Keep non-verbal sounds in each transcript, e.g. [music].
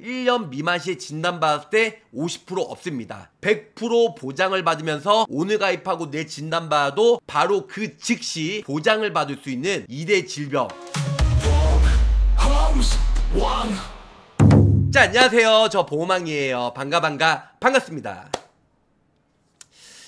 1년 미만 시에 진단받았을 때 50% 없습니다. 100% 보장을 받으면서 오늘 가입하고 내 진단받아도 바로 그 즉시 보장을 받을 수 있는 2대 질병. 자, 안녕하세요. 저 보호망이에요. 반가 반가 반갑습니다.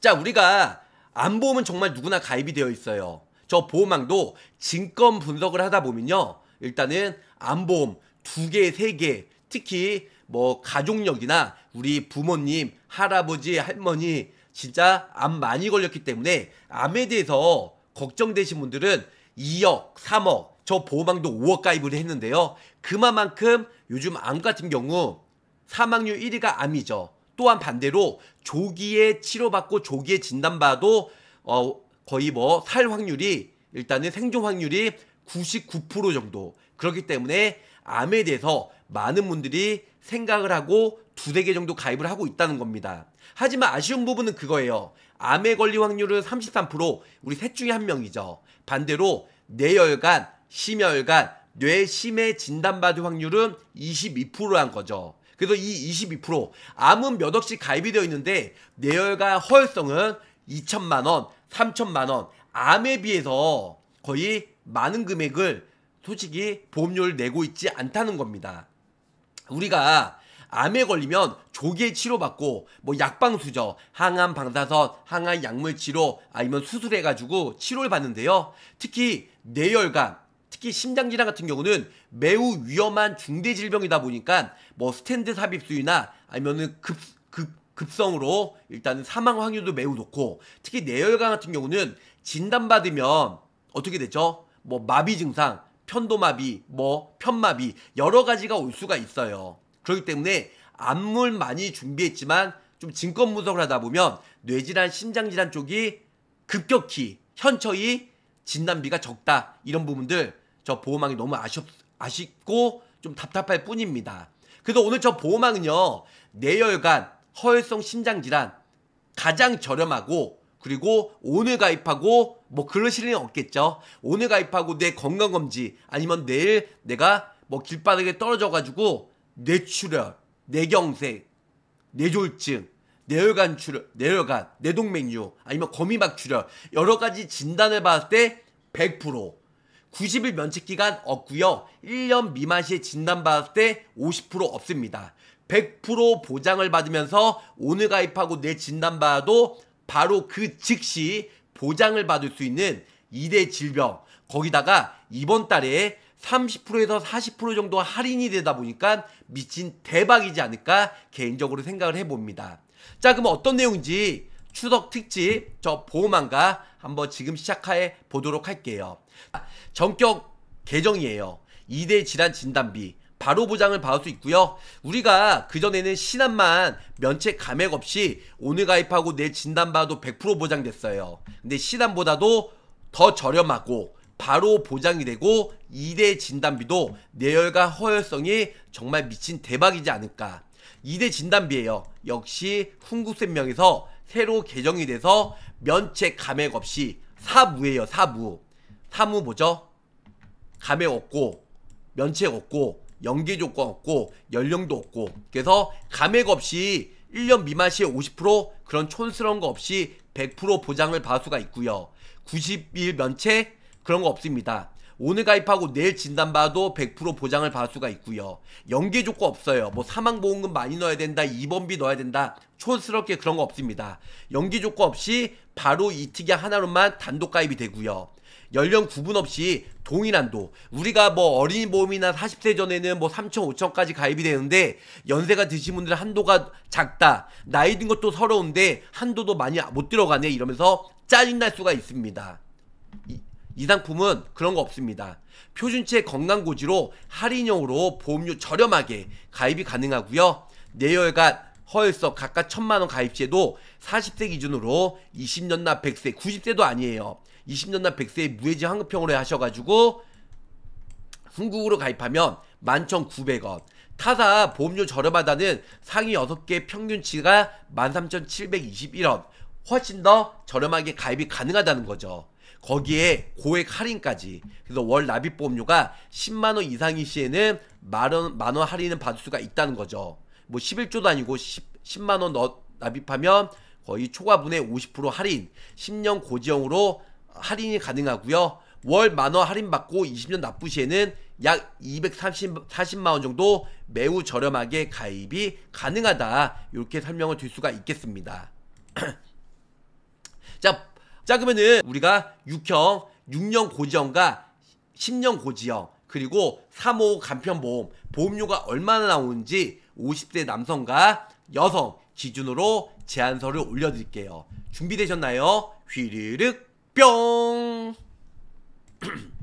자, 우리가 안 보험은 정말 누구나 가입이 되어 있어요. 저 보호망도 증권 분석을 하다 보면요. 일단은 안보험 두 개, 세 개, 특히 뭐 가족력이나 우리 부모님, 할아버지, 할머니 진짜 암 많이 걸렸기 때문에 암에 대해서 걱정되신 분들은 2억, 3억, 저 보호망도 5억 가입을 했는데요. 그만큼 요즘 암 같은 경우 사망률 1위가 암이죠. 또한 반대로 조기에 치료받고 조기에 진단받아도 어, 거의 뭐 살 확률이 일단은 생존 확률이 99% 정도 그렇기 때문에 암에 대해서 많은 분들이 생각을 하고 두세 개 정도 가입을 하고 있다는 겁니다. 하지만 아쉬운 부분은 그거예요. 암의 권리 확률은 33% 우리 셋 중에 한 명이죠. 반대로 뇌혈관, 심혈관, 뇌심해 진단받을 확률은 22%란 거죠. 그래서 이 22% 암은 몇 억씩 가입이 되어 있는데 뇌혈관 허혈성은 2천만 원, 3천만 원 암에 비해서 거의 많은 금액을 솔직히 보험료를 내고 있지 않다는 겁니다. 우리가 암에 걸리면 조기에 치료받고 뭐 약방수저, 항암 방사선, 항암 약물 치료 아니면 수술해 가지고 치료를 받는데요. 특히 뇌혈관, 특히 심장 질환 같은 경우는 매우 위험한 중대 질병이다 보니까 뭐 스탠드 삽입술이나 아니면은 급 급, 급성으로 일단은 사망 확률도 매우 높고 특히 뇌혈관 같은 경우는 진단받으면 어떻게 되죠? 뭐 마비 증상, 편도마비, 뭐 편마비 여러 가지가 올 수가 있어요. 그렇기 때문에 안물 많이 준비했지만 좀증권 분석을 하다 보면 뇌질환, 심장질환 쪽이 급격히 현저히 진단비가 적다 이런 부분들 저 보호망이 너무 아쉽, 아쉽고 좀 답답할 뿐입니다. 그래서 오늘 저 보호망은요 뇌혈관, 허혈성 심장질환 가장 저렴하고 그리고 오늘 가입하고 뭐 그러실 일은 없겠죠. 오늘 가입하고 내 건강검지 아니면 내일 내가 뭐 길바닥에 떨어져가지고 뇌출혈, 뇌경색, 뇌졸증, 뇌혈관 출혈, 뇌혈관, 뇌동맥류 아니면 거미막 출혈 여러 가지 진단을 받을 때 100%. 90일 면책기간 없고요. 1년 미만 시에 진단받을 았때50% 없습니다. 100% 보장을 받으면서 오늘 가입하고 내 진단받아도 바로 그 즉시 보장을 받을 수 있는 2대 질병 거기다가 이번 달에 30%에서 40% 정도 할인이 되다 보니까 미친 대박이지 않을까 개인적으로 생각을 해봅니다. 자 그럼 어떤 내용인지 추석 특집 저 보험한가 한번 지금 시작해 보도록 할게요. 전격 개정이에요. 2대 질환 진단비 바로 보장을 받을 수 있고요. 우리가 그전에는 신한만 면책 감액 없이 오늘 가입하고 내 진단 받아도100% 보장됐어요. 근데 신한보다도 더 저렴하고 바로 보장이 되고 2대 진단비도 내열과 허혈성이 정말 미친 대박이지 않을까. 2대 진단비에요 역시 훈구생명에서 새로 개정이 돼서 면책 감액 없이 사무예요. 사무. 사무 뭐죠? 감액 없고 면책 없고 연계 조건 없고 연령도 없고 그래서 감액 없이 1년 미만 시에 50% 그런 촌스러운 거 없이 100% 보장을 받을 수가 있고요. 90일 면체 그런 거 없습니다. 오늘 가입하고 내일 진단받아도 100% 보장을 받을 수가 있고요. 연계 조건 없어요. 뭐 사망보험금 많이 넣어야 된다, 입원비 넣어야 된다, 촌스럽게 그런 거 없습니다. 연계 조건 없이 바로 이 특약 하나로만 단독 가입이 되고요. 연령 구분 없이 동일한도 우리가 뭐 어린이 보험이나 40세 전에는 뭐 3천 5천까지 가입이 되는데 연세가 드신 분들은 한도가 작다 나이 든 것도 서러운데 한도도 많이 못 들어가네 이러면서 짜증날 수가 있습니다 이, 이 상품은 그런 거 없습니다 표준체 건강고지로 할인형으로 보험료 저렴하게 가입이 가능하고요 내열과 허혈석 각각 1 천만원 가입시에도 40세 기준으로 20년나 100세, 90세도 아니에요. 2 0년난 100세의 무해지 환급형으로 하셔가지고 한국으로 가입하면 11,900원 타사 보험료 저렴하다는 상위 6개 평균치가 13,721원 훨씬 더 저렴하게 가입이 가능하다는 거죠 거기에 고액 할인까지 그래서 월 납입 보험료가 10만원 이상이 시에는 만원, 만 할인은 받을 수가 있다는 거죠 뭐 11조도 아니고 10만원 납입하면 거의 초과분의 50% 할인 10년 고지형으로 할인이 가능하고요. 월 만원 할인받고 20년 납부 시에는 약 240만원 정도 매우 저렴하게 가입이 가능하다. 이렇게 설명을 드릴 수가 있겠습니다. [clears throat] 자, 자 그러면은 우리가 6형, 6년 고지형과 10년 고지형 그리고 3호 간편보험 보험료가 얼마나 나오는지 50대 남성과 여성 기준으로 제안서를 올려드릴게요. 준비되셨나요? 휘르륵 뿅! [clears throat]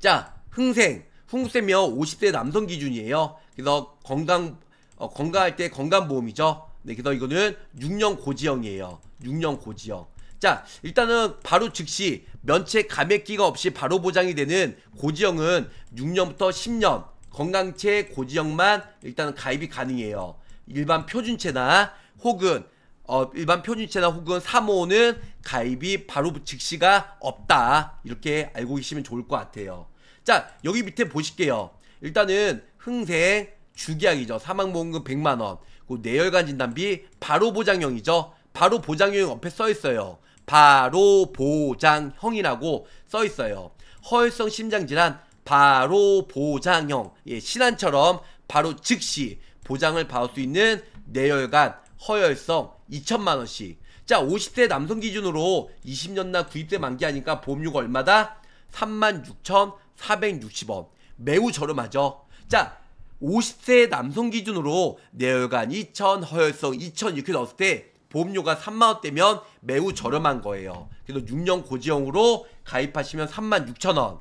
자, 흥생. 흥세며 50대 남성 기준이에요. 그래서 건강, 어, 건강할 때 건강보험이죠. 네, 그래서 이거는 6년 고지형이에요. 6년 고지형. 자, 일단은 바로 즉시 면책 감액기가 없이 바로 보장이 되는 고지형은 6년부터 10년 건강체 고지형만 일단 가입이 가능해요. 일반 표준체나 혹은 어, 일반 표준체나 혹은 3호는 가입이 바로 즉시가 없다. 이렇게 알고 계시면 좋을 것 같아요. 자, 여기 밑에 보실게요. 일단은 흥생, 주기약이죠. 사망보험금 100만원. 그 뇌혈관 진단비, 바로 보장형이죠. 바로 보장형 옆에 써있어요. 바로 보장형이라고 써있어요. 허혈성 심장질환, 바로 보장형. 예, 신안처럼 바로 즉시 보장을 받을 수 있는 내열관 허혈성 2천만원씩 자 50대 남성 기준으로 20년나 구입대 만기하니까 보험료가 얼마다? 36,460원 매우 저렴하죠 자 50세 남성 기준으로 내혈관 2천 허혈성 2천 이렇게 넣었을 때 보험료가 3만원대면 매우 저렴한 거예요. 그래서 6년 고지형으로 가입하시면 36,000원.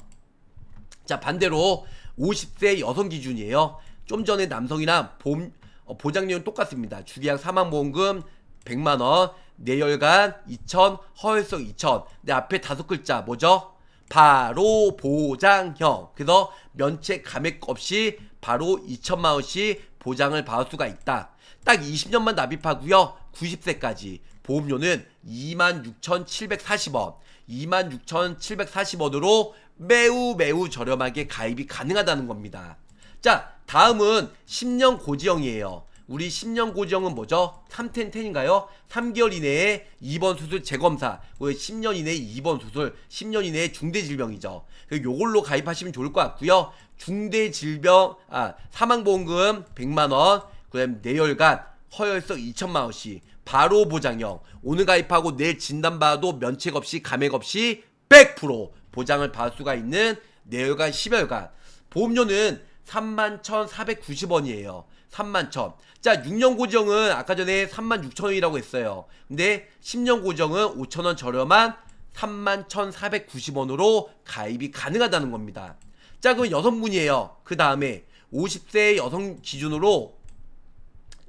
자 반대로 50세 여성 기준이에요. 좀 전에 남성이나 보험, 어, 보장료는 똑같습니다. 주계약 사망보험금 100만원, 내열간 2천, 허위성 2천. 근 앞에 다섯 글자 뭐죠? 바로 보장형. 그래서 면책 감액 없이 바로 2천만 원씩 보장을 받을 수가 있다. 딱 20년만 납입하고요. 90세까지 보험료는 26,740원. 26,740원으로 매우 매우 저렴하게 가입이 가능하다는 겁니다. 자 다음은 10년 고지형이에요 우리 10년 고지형은 뭐죠? 3텐텐인가요 3개월 이내에 2번 수술 재검사 10년 그 이내에 2번 수술 10년 이내에 중대질병이죠 그 요걸로 가입하시면 좋을 것 같고요 중대질병 아 사망보험금 100만원 그 다음 뇌혈관 허혈성 2천만원씩 바로 보장형 오늘 가입하고 내일 진단받아도 면책 없이 감액 없이 100% 보장을 받을 수가 있는 뇌혈관 심혈관 보험료는 31,490원이에요. 31,000. 자, 6년 고정은 아까 전에 36,000원이라고 했어요. 근데 10년 고정은 5,000원 저렴한 31,490원으로 가입이 가능하다는 겁니다. 자, 그럼 여성분이에요. 그 다음에 50세 여성 기준으로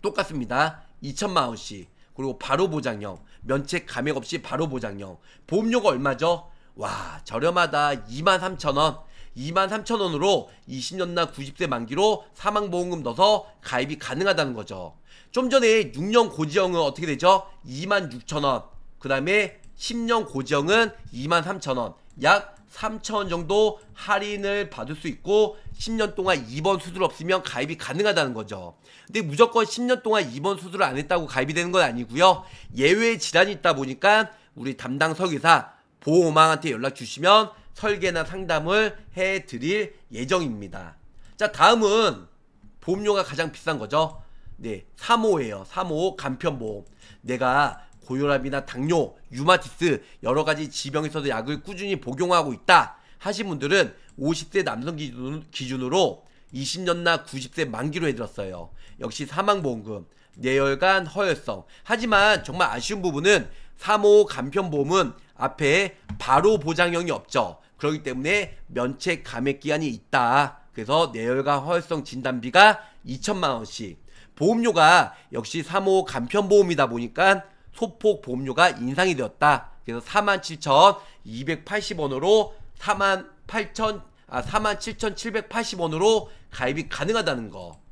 똑같습니다. 2천만원씩. 그리고 바로 보장형. 면책 감액 없이 바로 보장형. 보험료가 얼마죠? 와, 저렴하다. 23,000원. 23,000원으로 20년나 90세 만기로 사망보험금 넣어서 가입이 가능하다는 거죠. 좀 전에 6년 고지형은 어떻게 되죠? 26,000원. 그 다음에 10년 고지형은 23,000원. 약 3,000원 정도 할인을 받을 수 있고 10년 동안 입원 수술 없으면 가입이 가능하다는 거죠. 근데 무조건 10년 동안 입원 수술을 안 했다고 가입이 되는 건 아니고요. 예외 질환이 있다 보니까 우리 담당 서기사 보호망한테 연락 주시면 설계나 상담을 해 드릴 예정입니다. 자, 다음은 보험료가 가장 비싼 거죠. 네, 3호예요. 3호 간편보험. 내가 고혈압이나 당뇨, 유마티스 여러 가지 지병에 있어서 약을 꾸준히 복용하고 있다 하신 분들은 5 0세 남성 기준, 으로 20년나 90세 만기로 해드렸어요. 역시 사망보험금, 뇌혈관 허혈성. 하지만 정말 아쉬운 부분은 3호 간편보험은 앞에 바로 보장형이 없죠. 그렇기 때문에 면책 감액 기한이 있다. 그래서 뇌혈관 허혈성 진단비가 2천만 원씩. 보험료가 역시 3호 간편보험이다 보니까 소폭 보험료가 인상이 되었다. 그래서 47,280원으로 48,000아 47,780원으로 가입이 가능하다는 거.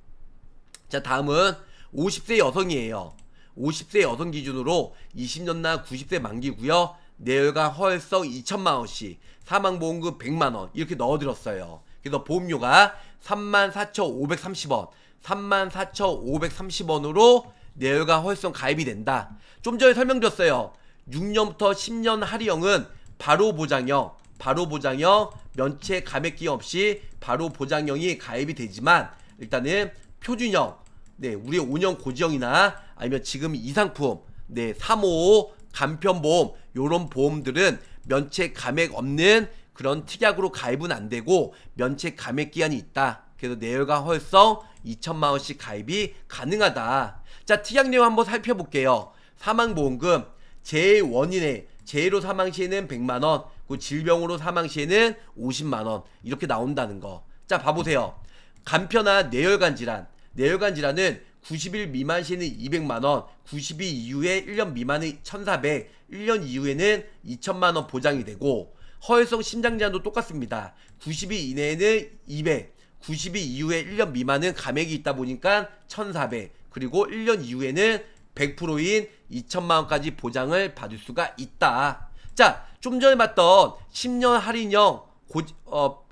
자, 다음은 50세 여성이에요. 50세 여성 기준으로 20년 나 90세 만기고요. 내열과 허혈성 2천만 원씩, 사망보험금 100만 원 이렇게 넣어드렸어요. 그래서 보험료가 34,530원, 34,530원으로 내열과 허혈성 가입이 된다. 좀 전에 설명드렸어요. 6년부터 10년 할인형은 바로 보장형, 바로 보장형, 면책감액기 없이 바로 보장형이 가입이 되지만 일단은 표준형, 네, 우리 5년 고지형이나 아니면 지금 이 상품, 네, 355 간편보험 요런 보험들은 면책 감액 없는 그런 특약으로 가입은 안 되고 면책 감액 기한이 있다. 그래서 내열과 헐성 2천만 원씩 가입이 가능하다. 자, 특약 내용 한번 살펴볼게요. 사망보험금 제1원인의제1로 사망 시에는 100만 원, 그 질병으로 사망 시에는 50만 원 이렇게 나온다는 거. 자, 봐 보세요. 간편한내혈관 질환. 내혈관 질환은 90일 미만 시에는 200만원, 90일 이후에 1년 미만은 1,400, 1년 이후에는 2 0 0 0만원 보장이 되고 허혈성 심장 제한도 똑같습니다. 90일 이내에는 200, 90일 이후에 1년 미만은 감액이 있다 보니까 1,400, 그리고 1년 이후에는 100%인 2 0 0 0만원까지 보장을 받을 수가 있다. 자, 좀 전에 봤던 10년 할인형 고, 어,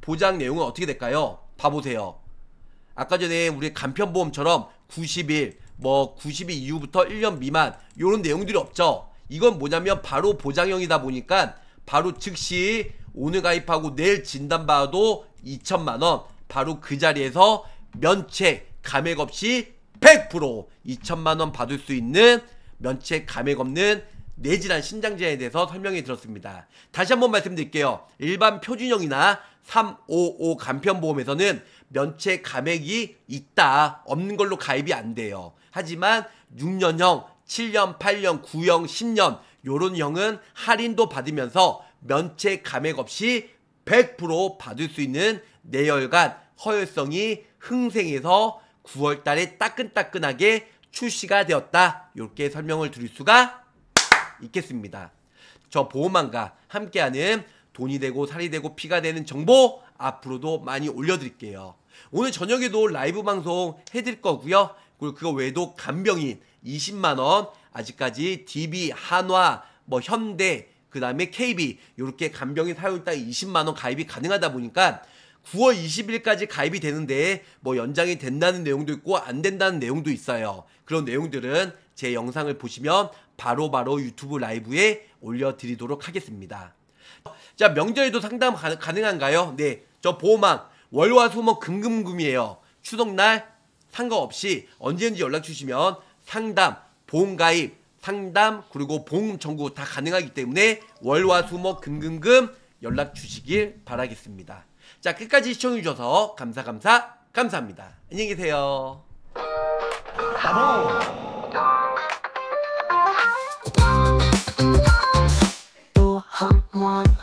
보장 내용은 어떻게 될까요? 봐보세요. 아까 전에 우리 간편보험처럼 90일, 뭐 90일 이후부터 1년 미만 이런 내용들이 없죠. 이건 뭐냐면 바로 보장형이다 보니까 바로 즉시 오늘 가입하고 내일 진단받아도 2천만원 바로 그 자리에서 면책 감액 없이 100% 2천만원 받을 수 있는 면책 감액 없는 뇌질환 신장제에 대해서 설명해 드렸습니다. 다시 한번 말씀드릴게요. 일반 표준형이나 355 간편보험에서는 면책 감액이 있다. 없는 걸로 가입이 안 돼요. 하지만 6년형, 7년, 8년, 9형, 10년 요런 형은 할인도 받으면서 면책 감액 없이 100% 받을 수 있는 내열간 허혈성이 흥생해서 9월 달에 따끈따끈하게 출시가 되었다. 이렇게 설명을 드릴 수가 있겠습니다. 저 보험만과 함께하는 돈이 되고 살이 되고 피가 되는 정보 앞으로도 많이 올려드릴게요. 오늘 저녁에도 라이브 방송 해드릴 거고요. 그리고 그거 외에도 간병인 20만원 아직까지 DB, 한화, 뭐 현대 그 다음에 KB 이렇게 간병인 사용자 20만원 가입이 가능하다 보니까 9월 20일까지 가입이 되는데 뭐 연장이 된다는 내용도 있고 안 된다는 내용도 있어요. 그런 내용들은 제 영상을 보시면 바로바로 바로 유튜브 라이브에 올려드리도록 하겠습니다. 자 명절에도 상담 가, 능한가요 네, 저 보호망 월화수목 금금금이에요. 추석날 상관없이 언제든지 연락 주시면 상담, 보험가입, 상담 그리고 보험 청구 다 가능하기 때문에 월화수목 금금금 연락 주시길 바라겠습니다. 자 끝까지 시청해 주셔서 감사 감사 감사합니다. 안녕히 계세요. 가보. one